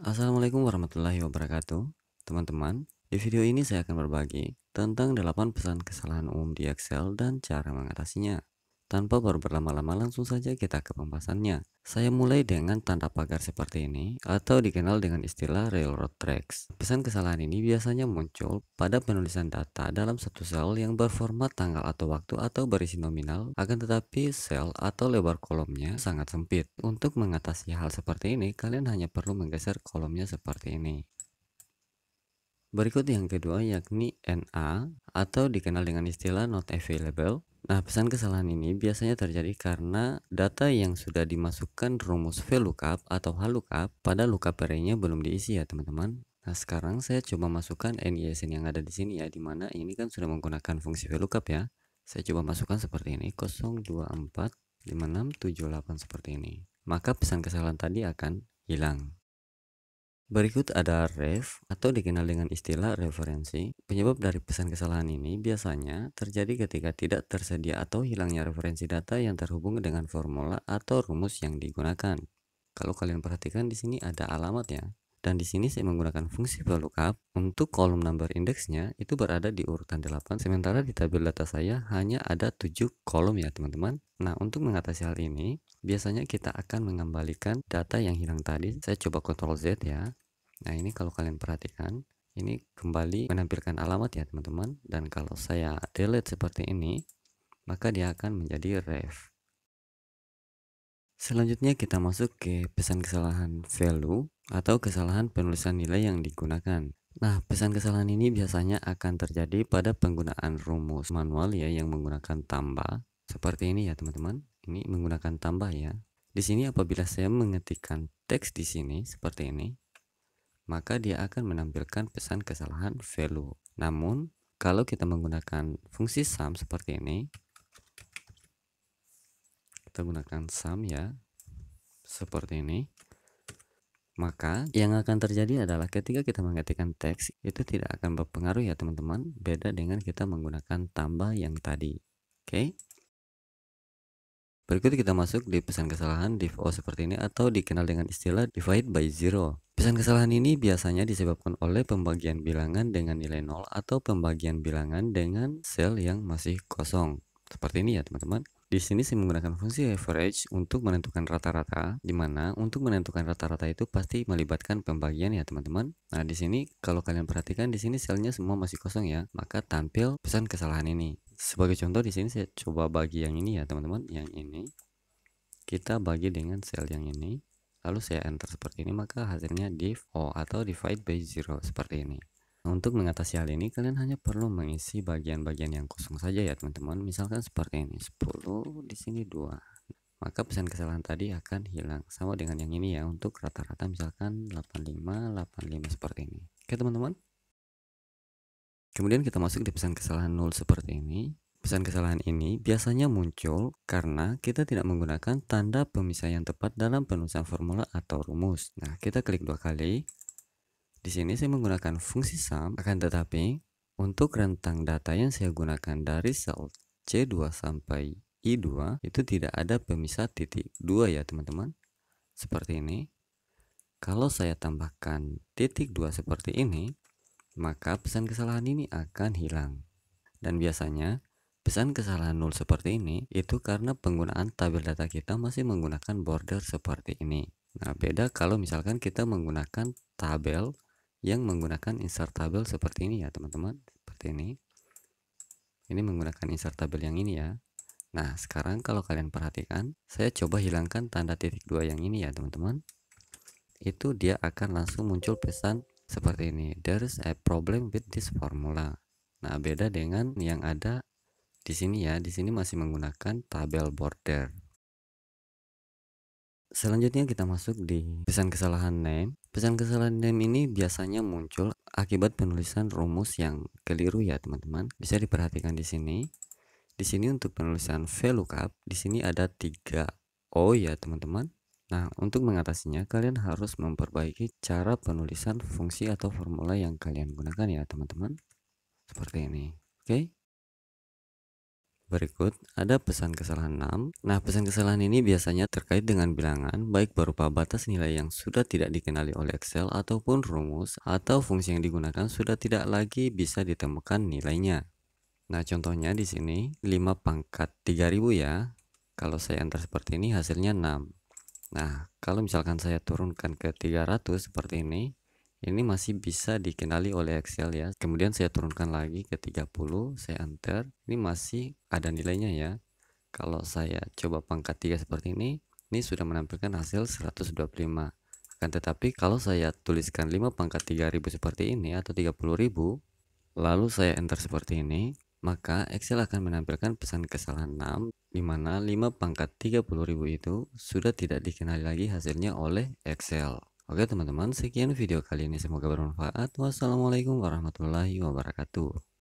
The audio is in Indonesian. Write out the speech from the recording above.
Assalamualaikum warahmatullahi wabarakatuh Teman-teman, di video ini saya akan berbagi tentang 8 pesan kesalahan umum di Excel dan cara mengatasinya. Tanpa berlama-lama langsung saja kita ke pembahasannya. Saya mulai dengan tanda pagar seperti ini atau dikenal dengan istilah railroad tracks. Pesan kesalahan ini biasanya muncul pada penulisan data dalam satu sel yang berformat tanggal atau waktu atau berisi nominal, akan tetapi sel atau lebar kolomnya sangat sempit. Untuk mengatasi hal seperti ini, kalian hanya perlu menggeser kolomnya seperti ini. Berikut yang kedua yakni NA atau dikenal dengan istilah not available Nah, pesan kesalahan ini biasanya terjadi karena data yang sudah dimasukkan rumus VLOOKUP atau HLOOKUP pada lookup array-nya belum diisi ya, teman-teman. Nah, sekarang saya coba masukkan NISN yang ada di sini ya, dimana ini kan sudah menggunakan fungsi VLOOKUP ya. Saya coba masukkan seperti ini, 0245678 seperti ini. Maka pesan kesalahan tadi akan hilang. Berikut ada ref atau dikenal dengan istilah referensi. Penyebab dari pesan kesalahan ini biasanya terjadi ketika tidak tersedia atau hilangnya referensi data yang terhubung dengan formula atau rumus yang digunakan. Kalau kalian perhatikan di sini ada alamatnya dan di sini saya menggunakan fungsi VLOOKUP untuk kolom number indexnya itu berada di urutan 8 sementara di tabel data saya hanya ada 7 kolom ya teman-teman nah untuk mengatasi hal ini biasanya kita akan mengembalikan data yang hilang tadi saya coba Ctrl Z ya nah ini kalau kalian perhatikan ini kembali menampilkan alamat ya teman-teman dan kalau saya delete seperti ini maka dia akan menjadi ref Selanjutnya kita masuk ke pesan kesalahan value atau kesalahan penulisan nilai yang digunakan. Nah, pesan kesalahan ini biasanya akan terjadi pada penggunaan rumus manual ya yang menggunakan tambah. Seperti ini ya teman-teman, ini menggunakan tambah ya. Di sini apabila saya mengetikkan teks di sini seperti ini, maka dia akan menampilkan pesan kesalahan value. Namun, kalau kita menggunakan fungsi sum seperti ini, kita gunakan sum ya seperti ini maka yang akan terjadi adalah ketika kita menggantikan teks itu tidak akan berpengaruh ya teman-teman beda dengan kita menggunakan tambah yang tadi oke okay? berikut kita masuk di pesan kesalahan div o seperti ini atau dikenal dengan istilah divide by zero pesan kesalahan ini biasanya disebabkan oleh pembagian bilangan dengan nilai nol atau pembagian bilangan dengan sel yang masih kosong seperti ini ya teman-teman di sini saya menggunakan fungsi average untuk menentukan rata-rata, di mana untuk menentukan rata-rata itu pasti melibatkan pembagian ya teman-teman. Nah di sini kalau kalian perhatikan di sini selnya semua masih kosong ya, maka tampil pesan kesalahan ini. Sebagai contoh di sini saya coba bagi yang ini ya teman-teman, yang ini kita bagi dengan sel yang ini, lalu saya enter seperti ini maka hasilnya div o atau divide by zero seperti ini untuk mengatasi hal ini, kalian hanya perlu mengisi bagian-bagian yang kosong saja ya teman-teman. Misalkan seperti ini, 10, di sini 2. Maka pesan kesalahan tadi akan hilang. Sama dengan yang ini ya, untuk rata-rata misalkan 85, 85 seperti ini. Oke teman-teman. Kemudian kita masuk di pesan kesalahan 0 seperti ini. Pesan kesalahan ini biasanya muncul karena kita tidak menggunakan tanda pemisah yang tepat dalam penulisan formula atau rumus. Nah, kita klik dua kali. Di sini saya menggunakan fungsi sum, akan tetapi untuk rentang data yang saya gunakan dari sel C2 sampai I2 itu tidak ada pemisah titik 2 ya teman-teman. Seperti ini. Kalau saya tambahkan titik 2 seperti ini, maka pesan kesalahan ini akan hilang. Dan biasanya Pesan kesalahan 0 seperti ini itu karena penggunaan tabel data kita masih menggunakan border seperti ini. Nah, beda kalau misalkan kita menggunakan tabel yang menggunakan insert tabel seperti ini ya teman-teman seperti ini ini menggunakan insert tabel yang ini ya nah sekarang kalau kalian perhatikan saya coba hilangkan tanda titik dua yang ini ya teman-teman itu dia akan langsung muncul pesan seperti ini there is a problem with this formula nah beda dengan yang ada di sini ya di sini masih menggunakan tabel border selanjutnya kita masuk di pesan kesalahan name Pesan kesalahan DAM ini biasanya muncul akibat penulisan rumus yang keliru ya teman-teman. Bisa diperhatikan di sini. Di sini untuk penulisan VLOOKUP, di sini ada 3 O ya teman-teman. Nah, untuk mengatasinya kalian harus memperbaiki cara penulisan fungsi atau formula yang kalian gunakan ya teman-teman. Seperti ini. Oke. Okay? Berikut ada pesan kesalahan 6. Nah, pesan kesalahan ini biasanya terkait dengan bilangan, baik berupa batas nilai yang sudah tidak dikenali oleh Excel ataupun rumus atau fungsi yang digunakan sudah tidak lagi bisa ditemukan nilainya. Nah, contohnya di sini 5 pangkat 3000 ya. Kalau saya enter seperti ini hasilnya 6. Nah, kalau misalkan saya turunkan ke 300 seperti ini, ini masih bisa dikenali oleh Excel ya kemudian saya turunkan lagi ke 30 saya enter ini masih ada nilainya ya kalau saya coba pangkat 3 seperti ini ini sudah menampilkan hasil 125 akan tetapi kalau saya tuliskan 5 pangkat 3000 seperti ini atau 30.000 lalu saya enter seperti ini maka Excel akan menampilkan pesan kesalahan 6 di mana 5 pangkat 30.000 itu sudah tidak dikenali lagi hasilnya oleh Excel. Oke teman-teman, sekian video kali ini. Semoga bermanfaat. Wassalamualaikum warahmatullahi wabarakatuh.